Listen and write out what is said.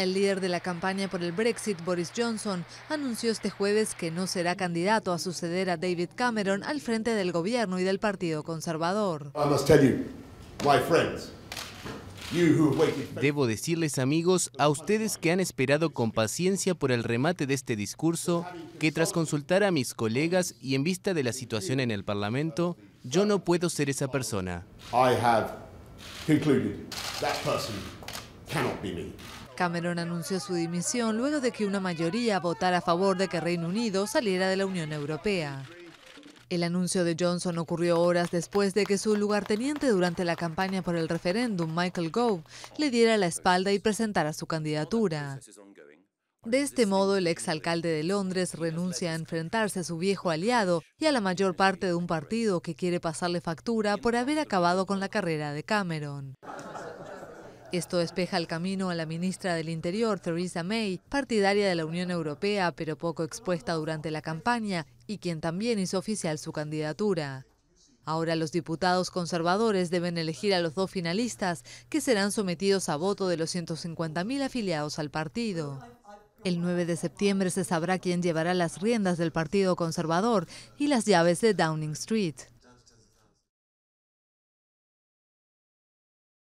El líder de la campaña por el Brexit, Boris Johnson, anunció este jueves que no será candidato a suceder a David Cameron al frente del gobierno y del Partido Conservador. Debo decirles amigos, a ustedes que han esperado con paciencia por el remate de este discurso, que tras consultar a mis colegas y en vista de la situación en el Parlamento, yo no puedo ser esa persona. Cameron anunció su dimisión luego de que una mayoría votara a favor de que Reino Unido saliera de la Unión Europea. El anuncio de Johnson ocurrió horas después de que su lugarteniente durante la campaña por el referéndum, Michael Gove, le diera la espalda y presentara su candidatura. De este modo, el exalcalde de Londres renuncia a enfrentarse a su viejo aliado y a la mayor parte de un partido que quiere pasarle factura por haber acabado con la carrera de Cameron. Esto despeja el camino a la ministra del Interior, Theresa May, partidaria de la Unión Europea, pero poco expuesta durante la campaña, y quien también hizo oficial su candidatura. Ahora los diputados conservadores deben elegir a los dos finalistas, que serán sometidos a voto de los 150.000 afiliados al partido. El 9 de septiembre se sabrá quién llevará las riendas del Partido Conservador y las llaves de Downing Street.